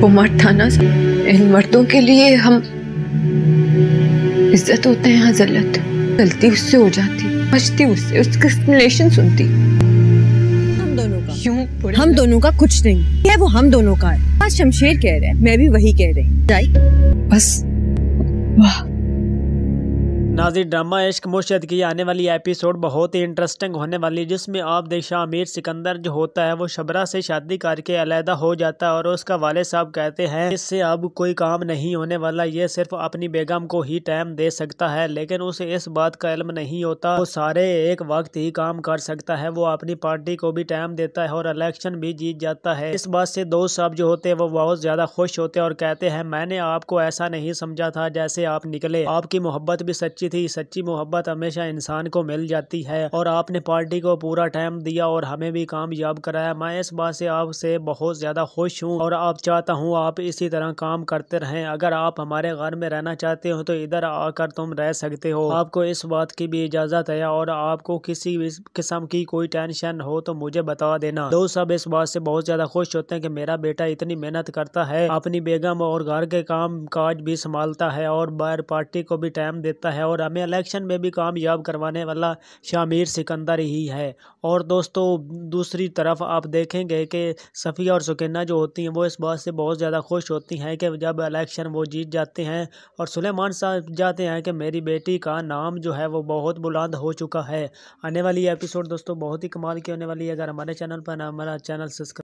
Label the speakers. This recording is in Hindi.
Speaker 1: वो मर्द था ना इन मर्दों के लिए हम इज्जत होते हैं हजलत गलती उससे हो जाती बचती उससे उसकी एक्सप्लेनेशन सुनती हम दोनों का कुछ नहीं क्या वो हम दोनों का है
Speaker 2: आज शमशेर कह रहे हैं मैं भी वही कह रही हूँ बस वाह
Speaker 3: नाजी ड्रामा इश्क मुर्शद की आने वाली एपिसोड बहुत ही इंटरेस्टिंग होने वाली जिसमें आप देखा अमीर सिकंदर जो होता है वो शबरा से शादी करके अलहदा हो जाता है और उसका वाले साहब कहते हैं इससे अब कोई काम नहीं होने वाला ये सिर्फ अपनी बेगम को ही टाइम दे सकता है लेकिन उसे इस बात का इलम नहीं होता वो सारे एक वक्त ही काम कर सकता है वो अपनी पार्टी को भी टाइम देता है और इलेक्शन भी जीत जाता है इस बात से दो साहब जो होते हैं वो बहुत ज्यादा खुश होते हैं और कहते हैं मैंने आपको ऐसा नहीं समझा था जैसे आप निकले आपकी मोहब्बत भी सच्ची अच्छी थी सच्ची मोहब्बत हमेशा इंसान को मिल जाती है और आपने पार्टी को पूरा टाइम दिया और हमें भी कामयाब कराया मैं इस बात से आपसे बहुत ज़्यादा खुश हूँ और आप चाहता हूँ आप इसी तरह काम करते रहें अगर आप हमारे घर में रहना चाहते हो तो इधर आकर तुम रह सकते हो आपको इस बात की भी इजाज़त है और आपको किसी भी किस्म की कोई टेंशन हो तो मुझे बता देना दोस्त सब इस बात से बहुत ज़्यादा खुश होते हैं कि मेरा बेटा इतनी मेहनत करता है अपनी बेगम और घर के काम काज भी संभालता है और बाहर पार्टी को भी टाइम देता है और और हमें इलेक्शन में भी कामयाब करवाने वाला शामिर सिकंदर ही है और दोस्तों दूसरी तरफ आप देखेंगे कि सफ़िया और सुकन्ना जो होती हैं वो इस बात से बहुत ज़्यादा खुश होती हैं कि जब इलेक्शन वो जीत जाते हैं और सुलेमान साहब जाते हैं कि मेरी बेटी का नाम जो है वो बहुत बुलंद हो चुका है आने वाली एपिसोड दोस्तों बहुत ही कमाल की होने वाली है अगर हमारे चैनल पर हमारा चैनल सब्सक्राइब